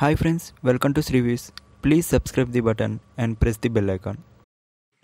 hi friends welcome to శ్రీవీస్ please subscribe the button and press the bell icon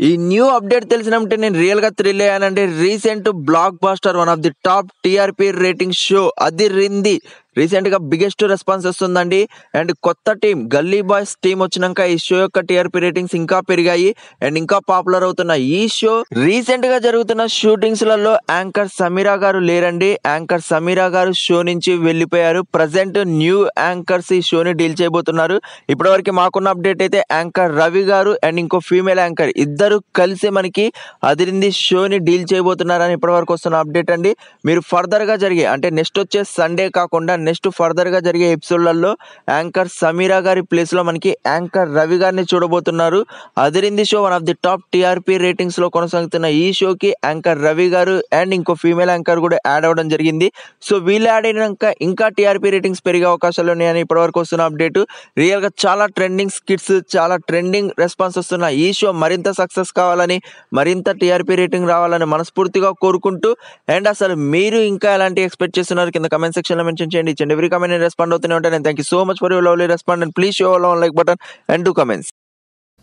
ఈ new update తెలిసినంటే నేను రియల్గా థ్రిల్ అయ్యానంటే recent blockbuster one of the top TRP rating show అది రింది రీసెంట్గా బిగ్గెస్ట్ రెస్పాన్స్ వస్తుందండి అండ్ కొత్త టీం గల్లీ బాయ్స్ టీం వచ్చినాక ఈ షో యొక్క టీఆర్పీ రేటింగ్స్ ఇంకా పెరిగాయి అండ్ ఇంకా పాపులర్ అవుతున్న ఈ షో రీసెంట్గా జరుగుతున్న షూటింగ్స్లలో యాంకర్ సమీరా గారు లేరండి యాంకర్ సమీరా గారు షో నుంచి వెళ్ళిపోయారు ప్రజెంట్ న్యూ యాంకర్స్ ఈ షోని డీల్ చేయబోతున్నారు ఇప్పటివరకు మాకున్న అప్డేట్ అయితే యాంకర్ రవి గారు అండ్ ఇంకో ఫీమేల్ యాంకర్ ఇద్దరు కలిసి మనకి అదిరింది షోని డీల్ చేయబోతున్నారని ఇప్పటివరకు వస్తున్న అప్డేట్ అండి మీరు ఫర్దర్గా జరిగే అంటే నెక్స్ట్ వచ్చే సండే కాకుండా నెక్స్ట్ ఫర్దర్గా జరిగే ఎపిసోడ్లలో యాంకర్ సమీరా గారి ప్లేస్లో మనకి యాంకర్ రవి గారిని చూడబోతున్నారు Adirindi show one of the top TRP రేటింగ్స్లో కొనసాగుతున్న ఈ షోకి యాంకర్ రవి గారు అండ్ ఇంకో ఫీమేల్ యాంకర్ కూడా యాడ్ అవ్వడం జరిగింది సో వీళ్ళు యాడ్ అయినాక ఇంకా టీఆర్పీ రేటింగ్స్ పెరిగే అవకాశాలు ఉన్నాయని ఇప్పటివరకు వస్తున్న అప్డేట్ రియల్గా చాలా ట్రెండింగ్ స్కిట్స్ చాలా ట్రెండింగ్ రెస్పాన్స్ వస్తున్న ఈ షో మరింత సక్సెస్ కావాలని మరింత టీఆర్పీ రేటింగ్ రావాలని మనస్ఫూర్తిగా కోరుకుంటూ అండ్ అసలు మీరు ఇంకా ఎలాంటి ఎక్స్పెక్ట్ చేస్తున్నారు కింద కమెంట్ సెక్షన్లో మెన్షన్ చేయండి each and every comment and respond అవుతూనే ఉంటాను and thank you so much for your lovely respond and please show love like button and to comments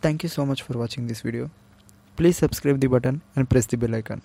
thank you so much for watching this video please subscribe the button and press the bell icon